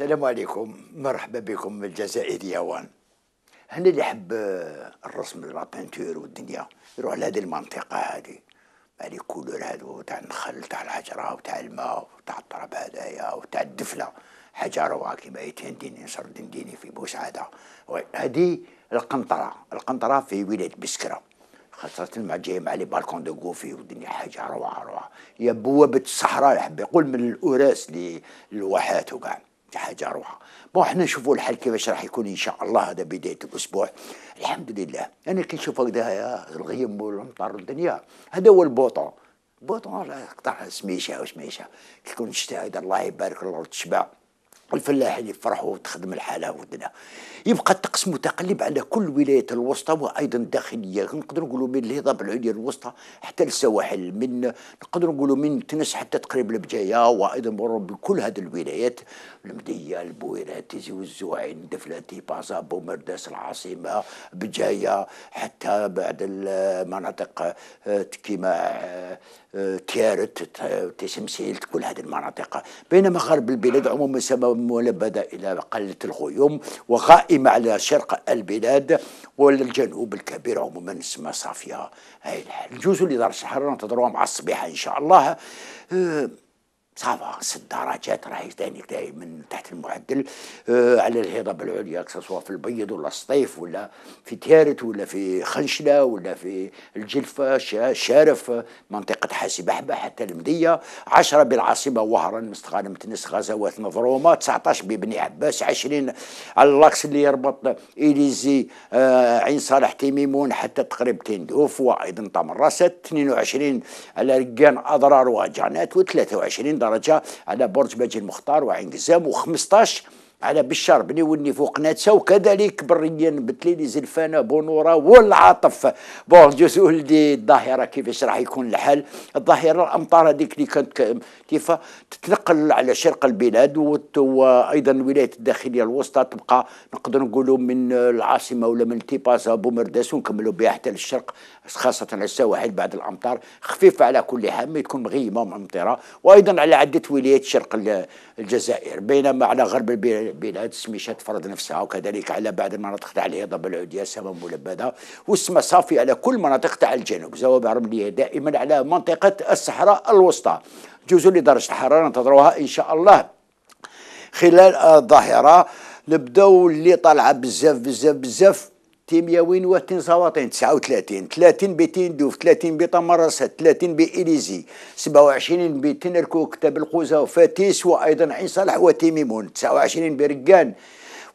السلام عليكم مرحبا بكم من الجزائر يوان هنا اللي يحب آه، الرسم لا والدنيا يروح لهذه المنطقه هذه لي كولور هذو تاع النخل تاع الحجره وتاع الماء وتاع التراب هذايا وتاع الدفله حاجه روعه كيما يتهنديني نشر دنديني في بوسعاده هذه القنطره القنطره في ولايه بسكره خاصة مع جاي مع لي بالكون دو كوفي والدنيا حاجة روعة روعة يا بوابة الصحراء يحب يقول من الأوراس للواحات وكاع دي حاجه روحه بو حنا نشوفوا الحال كيفاش راح يكون ان شاء الله هذا بدايه الاسبوع الحمد لله انا كي نشوف هكذا الغيم والمطر الدنيا هذا هو البوطون بوطون اقدر سميشه وسميشه كي يكون الشتاء الله يبارك الله تشبع الفلاحين يفرحوا وتخدم الحالة ودنا يبقى الطقس متقلب على كل ولاية الوسطى وأيضا الداخلية نقدر نقولوا من الهضاب العليا الوسطى حتى السواحل من نقدر نقولوا من تنس حتى تقريب البجاية وأيضا بكل هذه الولايات المدية البويرات تيزي والزوعين دفلاتي بازا بومرداس العاصمة بجاية حتى بعد المناطق آه، تكيما آه، تيارت تسمسيلت كل هذه المناطق بينما غرب البلاد عموما سما منبذة إلى قلة الغيوم وقائمة على شرق البلاد والجنوب الكبير عموما اسمها صافية هاي الحال الجوز اللي دار الصحراء ننتظروها مع الصبيحة إن شاء الله آه، صافا ست درجات راهي ثاني من تحت المعدل آه على الهضاب العليا سواء في البيض ولا الصيف ولا في تيارت ولا في خنشله ولا في الجلفه شارف منطقه بحبه حتى المديه 10 بالعاصمه وهران مستغانم تنس غزوات مظرومه 19 ببني عباس 20 على اللاكس اللي يربط اليزي آه عين صالح تيميمون حتى تقريب تندوف وايضا طمرست 22 على رقان اضرار وجانات و23 درجه على برج باجي المختار وعين قزام و15 على بشار بني وني فوق ناتسا وكذلك بريا بتليلي زلفانة بونورة والعاطف بون جزول دي الظاهرة كيفاش راح يكون الحال الظاهرة الأمطار هذيك اللي كانت كيف تتنقل على شرق البلاد وأيضا الولايات الداخلية الوسطى تبقى نقدر نقولوا من العاصمة ولا من تيباسا بومرداس ونكملوا بها حتى للشرق خاصة على السواحل بعد الأمطار خفيفة على كل حال ما تكون مغيمة وممطرة وأيضا على عدة ولايات شرق الجزائر بينما على غرب البلاد بلاد سميشة تفرض نفسها وكذلك على بعض المناطق تاع الهضاب العودية سما ملبدة والسماء صافية على كل مناطق تاع الجنوب زوابع رملية دائما على منطقة الصحراء الوسطى لي لدرجة الحرارة ننتظروها إن شاء الله خلال الظاهرة نبداو اللي طالعة بزاف بزاف بزاف تيمياوين واتين زواطين 39 30 بتين دوف 30 بطمرسات 30 بإليزي 27 بتين الكوكتاب القوزة وفاتيس وأيضا عين صالح وتيميمون 29 برقان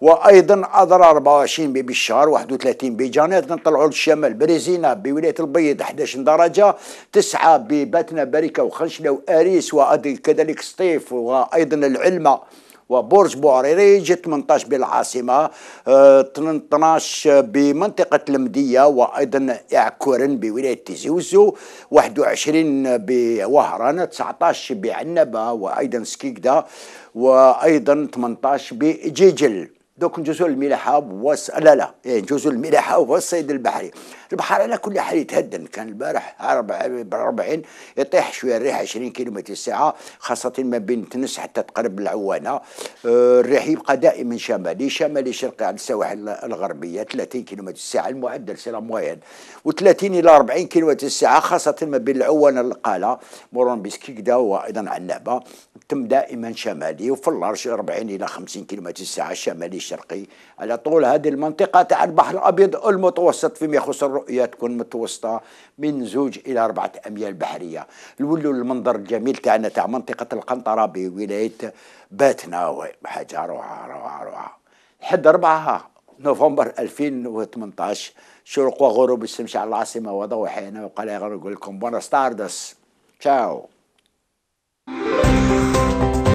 وايضا اضرار 24 ببشار 31 بجانيت نطلعوا للشمال بريزينا بولايه البيض 11 درجه 9 بباتنا بركه وخنشله واريس كذلك سطيف وايضا العلمه وبرج بوعريري يجي 18 بالعاصمة 12 آه، بمنطقة المدية وأيضا إعكورن بولاية تيزي وزو 21 بوهران 19 بعنبة وأيضا سكيكدا وأيضا 18 بجيجل دوك نجوزو الملاحة وص لا لا إيه نجوزو الملاحة والصيد البحري البحر على كل حال يتهدم كان البارح 40 يطيح شويه الريح 20 كيلومتر الساعه خاصه ما بين تنس حتى تقرب العوانه آه، الريح يبقى دائما شمالي شمالي شرقي على السواحل الغربيه 30 كيلومتر الساعه المعدل سي موين و30 الى 40 كيلومتر الساعه خاصه ما بين العوانه القاله مورون بسكيكدا وايضا عنابه تم دائما شمالي وفي الارش 40 الى 50 كيلومتر الساعه شمالي الشرقي على طول هذه المنطقة تاع البحر الأبيض المتوسط فيما يخص الرؤية تكون متوسطة من زوج إلى أربعة أميال بحرية الولو المنظر الجميل تاعنا تاع منطقة القنطرة بولاية باتنا حاجة روعة روعة روعة لحد أربعة نوفمبر 2018 شروق وغروب الشمس على العاصمة وضوحها وقال يقول لكم بونا ستاردس تشاو